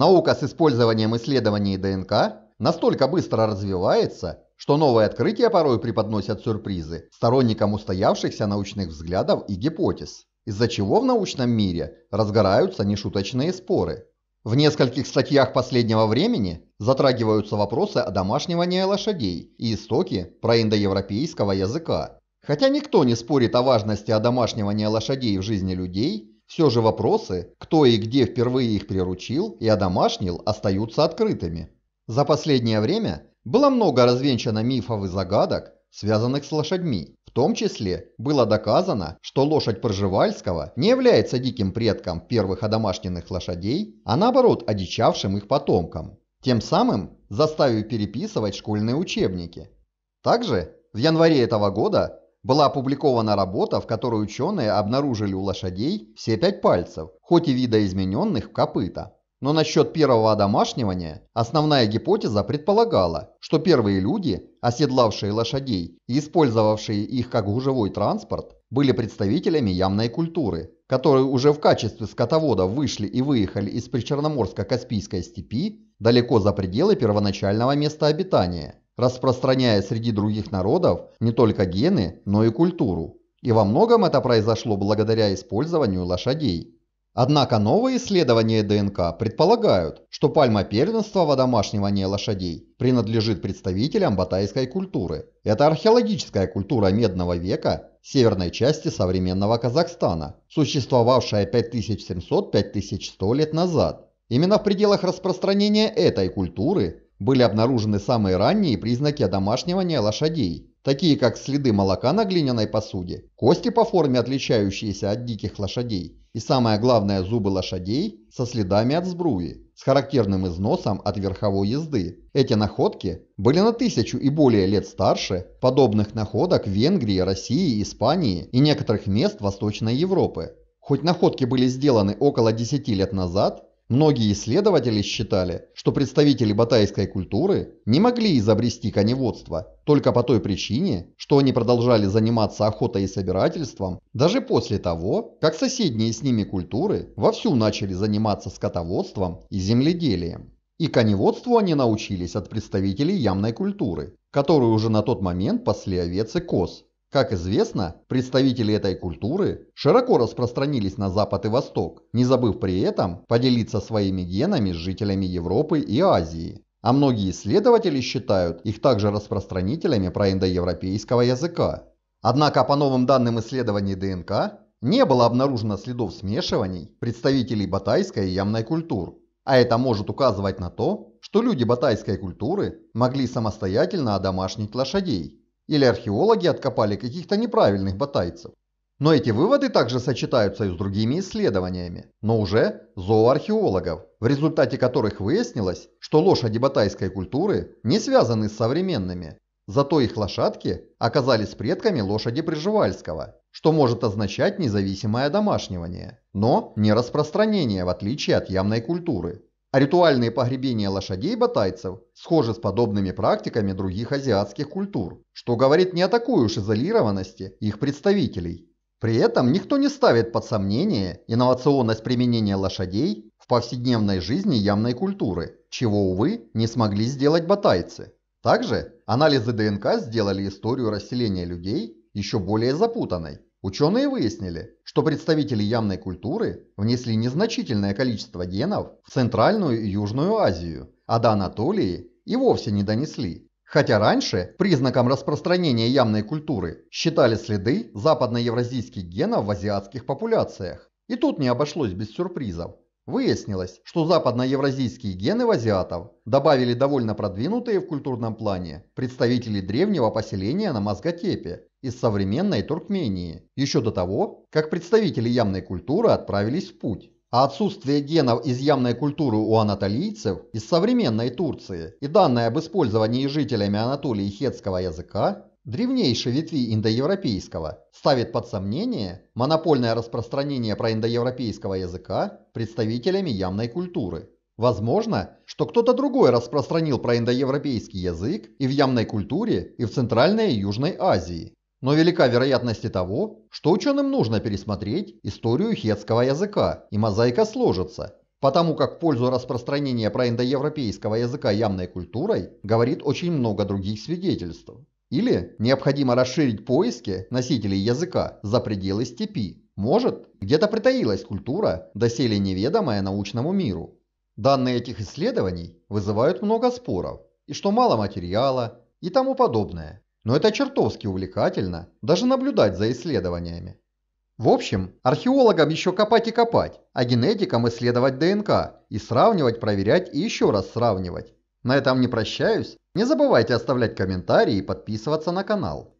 Наука с использованием исследований ДНК настолько быстро развивается, что новые открытия порой преподносят сюрпризы сторонникам устоявшихся научных взглядов и гипотез, из-за чего в научном мире разгораются нешуточные споры. В нескольких статьях последнего времени затрагиваются вопросы о домашнивании лошадей и истоки проиндоевропейского языка. Хотя никто не спорит о важности одомашнивания лошадей в жизни людей, все же вопросы, кто и где впервые их приручил и одомашнил, остаются открытыми. За последнее время было много развенчано мифов и загадок, связанных с лошадьми. В том числе было доказано, что лошадь Пржевальского не является диким предком первых одомашненных лошадей, а наоборот одичавшим их потомком, тем самым заставив переписывать школьные учебники. Также в январе этого года была опубликована работа, в которой ученые обнаружили у лошадей все пять пальцев, хоть и видоизмененных в копыта. Но насчет первого одомашнивания основная гипотеза предполагала, что первые люди, оседлавшие лошадей и использовавшие их как гужевой транспорт, были представителями ямной культуры, которые уже в качестве скотоводов вышли и выехали из Причерноморско-Каспийской степи далеко за пределы первоначального места обитания распространяя среди других народов не только гены, но и культуру. И во многом это произошло благодаря использованию лошадей. Однако новые исследования ДНК предполагают, что пальма первенства в одомашнивании лошадей принадлежит представителям батайской культуры. Это археологическая культура Медного века северной части современного Казахстана, существовавшая 5700-5100 лет назад. Именно в пределах распространения этой культуры были обнаружены самые ранние признаки одомашнивания лошадей, такие как следы молока на глиняной посуде, кости по форме отличающиеся от диких лошадей и самое главное зубы лошадей со следами от сбруи, с характерным износом от верховой езды. Эти находки были на тысячу и более лет старше подобных находок в Венгрии, России, Испании и некоторых мест Восточной Европы. Хоть находки были сделаны около 10 лет назад, Многие исследователи считали, что представители батайской культуры не могли изобрести коневодство только по той причине, что они продолжали заниматься охотой и собирательством даже после того, как соседние с ними культуры вовсю начали заниматься скотоводством и земледелием. И коневодству они научились от представителей ямной культуры, которые уже на тот момент пасли овец и коз, как известно, представители этой культуры широко распространились на Запад и Восток, не забыв при этом поделиться своими генами с жителями Европы и Азии. А многие исследователи считают их также распространителями проиндоевропейского языка. Однако по новым данным исследований ДНК, не было обнаружено следов смешиваний представителей батайской и ямной культур. А это может указывать на то, что люди батайской культуры могли самостоятельно одомашнить лошадей, или археологи откопали каких-то неправильных батайцев. Но эти выводы также сочетаются и с другими исследованиями, но уже зооархеологов, в результате которых выяснилось, что лошади батайской культуры не связаны с современными, зато их лошадки оказались предками лошади Приживальского, что может означать независимое домашнивание, но не распространение в отличие от ямной культуры. А ритуальные погребения лошадей батайцев схожи с подобными практиками других азиатских культур, что говорит не о такой уж изолированности их представителей. При этом никто не ставит под сомнение инновационность применения лошадей в повседневной жизни ямной культуры, чего, увы, не смогли сделать батайцы. Также анализы ДНК сделали историю расселения людей еще более запутанной. Ученые выяснили, что представители ямной культуры внесли незначительное количество генов в Центральную и Южную Азию, а до Анатолии и вовсе не донесли. Хотя раньше признаком распространения ямной культуры считали следы западноевразийских генов в азиатских популяциях. И тут не обошлось без сюрпризов. Выяснилось, что западноевразийские гены в азиатов добавили довольно продвинутые в культурном плане представители древнего поселения на Мазгатепе, из современной Туркмении, еще до того, как представители ямной культуры отправились в путь. А отсутствие генов из ямной культуры у анатолийцев из современной Турции и данные об использовании жителями Анатолии хетского языка, древнейшей ветви индоевропейского, ставит под сомнение монопольное распространение проиндоевропейского языка представителями ямной культуры. Возможно, что кто-то другой распространил проиндоевропейский язык и в ямной культуре, и в Центральной и Южной Азии, но велика вероятность того, что ученым нужно пересмотреть историю хетского языка, и мозаика сложится, потому как в пользу распространения проиндоевропейского языка явной культурой говорит очень много других свидетельств. Или необходимо расширить поиски носителей языка за пределы степи. Может, где-то притаилась культура, доселе неведомая научному миру. Данные этих исследований вызывают много споров, и что мало материала, и тому подобное но это чертовски увлекательно, даже наблюдать за исследованиями. В общем, археологам еще копать и копать, а генетикам исследовать ДНК и сравнивать, проверять и еще раз сравнивать. На этом не прощаюсь. Не забывайте оставлять комментарии и подписываться на канал.